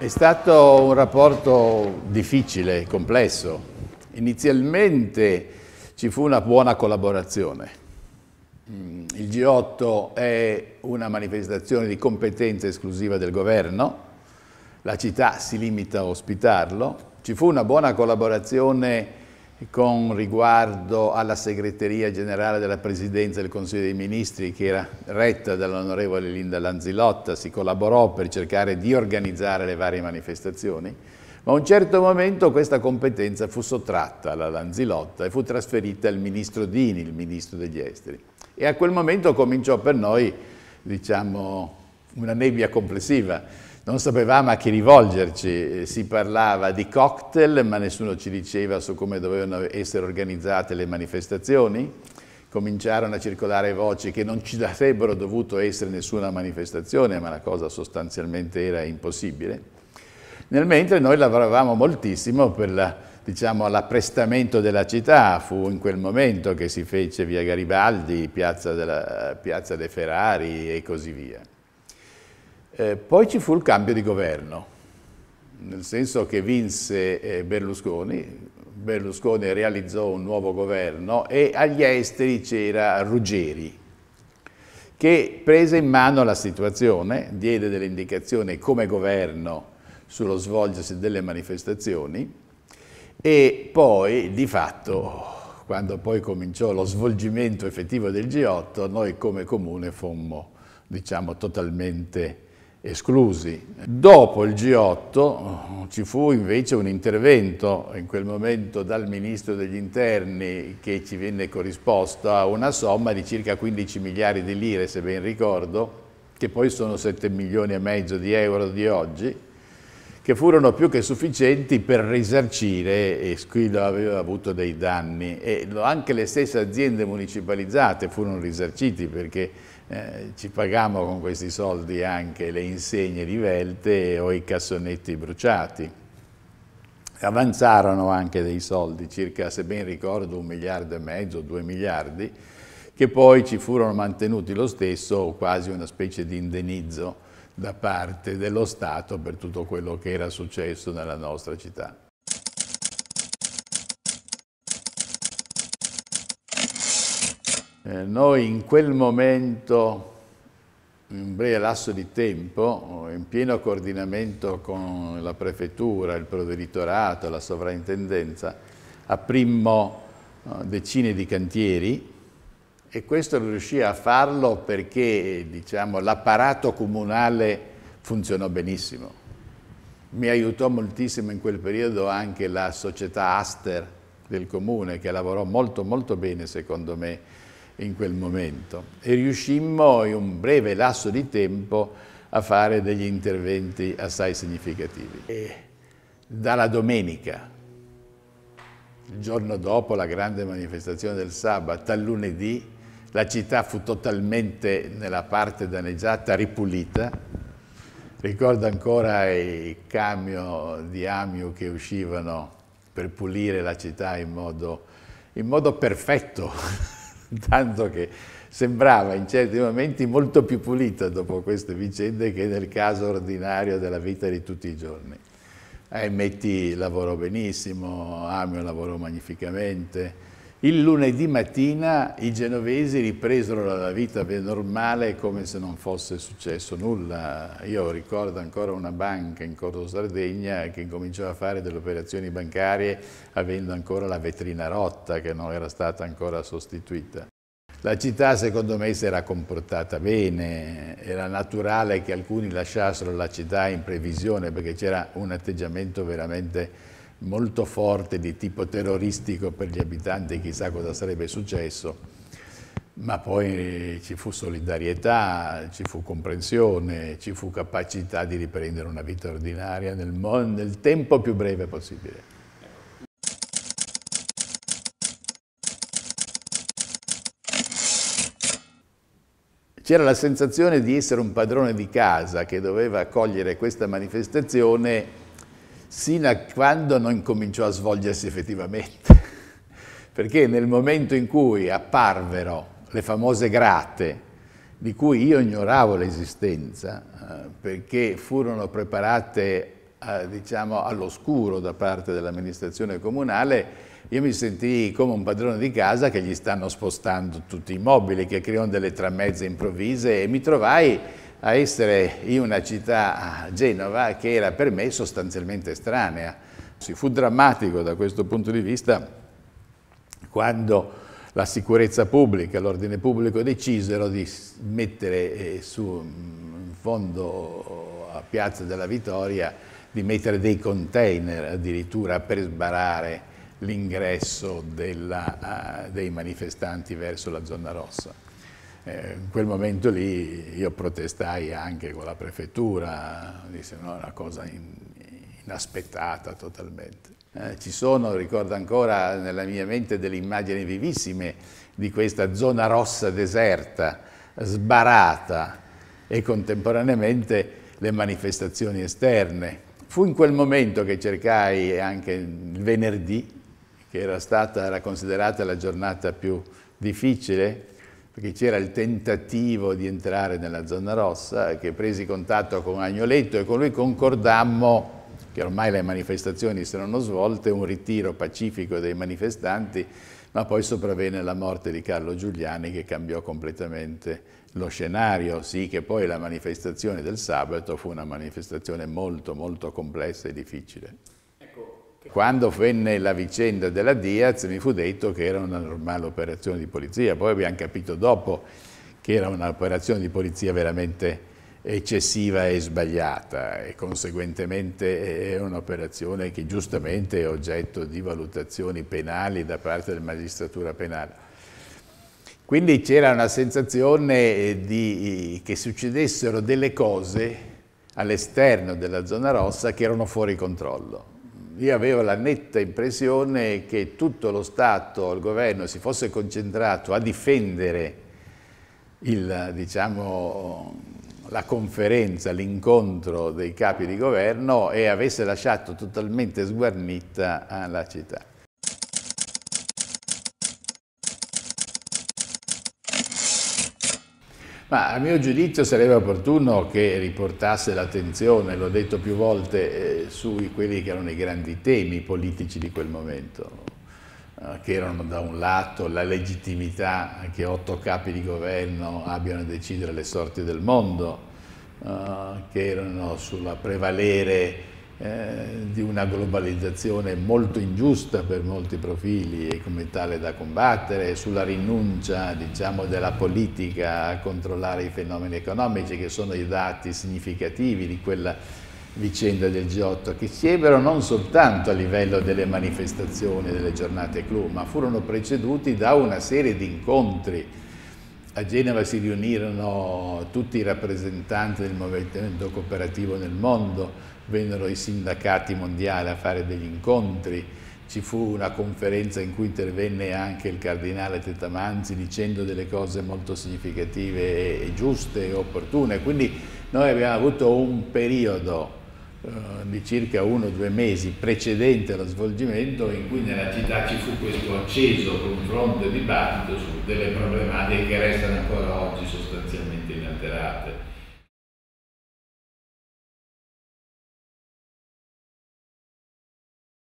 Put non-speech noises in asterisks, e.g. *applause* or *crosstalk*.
È stato un rapporto difficile, complesso. Inizialmente ci fu una buona collaborazione. Il G8 è una manifestazione di competenza esclusiva del governo, la città si limita a ospitarlo, ci fu una buona collaborazione con riguardo alla segreteria generale della Presidenza del Consiglio dei Ministri che era retta dall'onorevole Linda Lanzilotta, si collaborò per cercare di organizzare le varie manifestazioni, ma a un certo momento questa competenza fu sottratta alla Lanzilotta e fu trasferita al ministro Dini, il ministro degli esteri. E a quel momento cominciò per noi, diciamo, una nebbia complessiva, non sapevamo a chi rivolgerci, eh, si parlava di cocktail ma nessuno ci diceva su come dovevano essere organizzate le manifestazioni, cominciarono a circolare voci che non ci avrebbero dovuto essere nessuna manifestazione, ma la cosa sostanzialmente era impossibile. Nel mentre noi lavoravamo moltissimo per la, diciamo, l'apprestamento della città, fu in quel momento che si fece via Garibaldi, piazza, della, piazza dei Ferrari e così via. Eh, poi ci fu il cambio di governo, nel senso che vinse eh, Berlusconi, Berlusconi realizzò un nuovo governo e agli esteri c'era Ruggeri, che prese in mano la situazione, diede delle indicazioni come governo sullo svolgersi delle manifestazioni e poi di fatto quando poi cominciò lo svolgimento effettivo del G8 noi come comune fummo diciamo totalmente esclusi. Dopo il G8 ci fu invece un intervento in quel momento dal Ministro degli Interni che ci venne corrisposto a una somma di circa 15 miliardi di lire, se ben ricordo, che poi sono 7 milioni e mezzo di euro di oggi, che furono più che sufficienti per risarcire, e Squillo aveva avuto dei danni, e anche le stesse aziende municipalizzate furono risarcite perché eh, ci pagavamo con questi soldi anche le insegne rivelte o i cassonetti bruciati. Avanzarono anche dei soldi, circa, se ben ricordo, un miliardo e mezzo, due miliardi, che poi ci furono mantenuti lo stesso, quasi una specie di indenizzo da parte dello Stato per tutto quello che era successo nella nostra città. Eh, noi in quel momento, in un breve lasso di tempo, in pieno coordinamento con la prefettura, il provveditorato, la sovrintendenza, aprimmo eh, decine di cantieri e questo riuscì a farlo perché diciamo, l'apparato comunale funzionò benissimo. Mi aiutò moltissimo in quel periodo anche la società Aster del comune che lavorò molto molto bene secondo me in quel momento e riuscimmo in un breve lasso di tempo a fare degli interventi assai significativi. E dalla domenica, il giorno dopo la grande manifestazione del sabato, al lunedì, la città fu totalmente nella parte danneggiata, ripulita. Ricordo ancora i camion di Amiu che uscivano per pulire la città in modo, in modo perfetto. *laughs* *laughs* tanto che sembrava in certi momenti molto più pulita dopo queste vicende che nel caso ordinario della vita di tutti i giorni. Eh, Metti lavorò benissimo, Amio ah, lavorò magnificamente, il lunedì mattina i genovesi ripresero la vita normale come se non fosse successo nulla. Io ricordo ancora una banca in Corso Sardegna che incominciava a fare delle operazioni bancarie avendo ancora la vetrina rotta che non era stata ancora sostituita. La città secondo me si era comportata bene, era naturale che alcuni lasciassero la città in previsione perché c'era un atteggiamento veramente molto forte di tipo terroristico per gli abitanti, chissà cosa sarebbe successo, ma poi ci fu solidarietà, ci fu comprensione, ci fu capacità di riprendere una vita ordinaria nel, nel tempo più breve possibile. C'era la sensazione di essere un padrone di casa che doveva accogliere questa manifestazione sino a quando non cominciò a svolgersi effettivamente. *laughs* Perché nel momento in cui apparvero le famose grate, di cui io ignoravo l'esistenza, eh, perché furono preparate eh, diciamo, all'oscuro da parte dell'amministrazione comunale, io mi sentii come un padrone di casa che gli stanno spostando tutti i mobili, che creano delle tramezze improvvise e mi trovai a essere in una città, Genova, che era per me sostanzialmente estranea. Si fu drammatico da questo punto di vista quando la sicurezza pubblica, l'ordine pubblico decisero di mettere eh, su mm, in fondo a Piazza della Vittoria, di mettere dei container addirittura per sbarare l'ingresso ah, dei manifestanti verso la zona rossa. Eh, in quel momento lì io protestai anche con la prefettura, disse no, è una cosa in, inaspettata totalmente. Eh, ci sono, ricordo ancora nella mia mente delle immagini vivissime di questa zona rossa deserta, sbarata e contemporaneamente le manifestazioni esterne. Fu in quel momento che cercai anche il venerdì, che era stata era considerata la giornata più difficile, perché c'era il tentativo di entrare nella zona rossa, che presi contatto con Agnoletto e con lui concordammo che ormai le manifestazioni si erano svolte, un ritiro pacifico dei manifestanti, ma poi sopravvenne la morte di Carlo Giuliani che cambiò completamente lo scenario, sì che poi la manifestazione del sabato fu una manifestazione molto molto complessa e difficile. Quando venne la vicenda della Diaz mi fu detto che era una normale operazione di polizia, poi abbiamo capito dopo che era un'operazione di polizia veramente eccessiva e sbagliata e conseguentemente è un'operazione che giustamente è oggetto di valutazioni penali da parte della magistratura penale. Quindi c'era una sensazione eh, di, eh, che succedessero delle cose all'esterno della zona rossa che erano fuori controllo io avevo la netta impressione che tutto lo Stato, il governo, si fosse concentrato a difendere il, diciamo, la conferenza, l'incontro dei capi di governo e avesse lasciato totalmente sguarnita ah, la città. Ma a mio giudizio sarebbe opportuno che riportasse l'attenzione, l'ho detto più volte, eh, su quelli che erano i grandi temi politici di quel momento, eh, che erano da un lato la legittimità che otto capi di governo abbiano a decidere le sorti del mondo, eh, che erano sulla prevalere eh, di una globalizzazione molto ingiusta per molti profili e come tale da combattere, sulla rinuncia diciamo, della politica a controllare i fenomeni economici che sono i dati significativi di quella vicenda del G8 che si ebbero non soltanto a livello delle manifestazioni delle giornate clou ma furono preceduti da una serie di incontri a Genova si riunirono tutti i rappresentanti del movimento cooperativo nel mondo, vennero i sindacati mondiali a fare degli incontri, ci fu una conferenza in cui intervenne anche il cardinale Tetamanzi dicendo delle cose molto significative e giuste e opportune, quindi noi abbiamo avuto un periodo eh, di circa uno o due mesi precedente allo svolgimento in cui nella città ci fu questo acceso confronto e dibattito su delle problematiche che restano ancora oggi sostanzialmente inalterate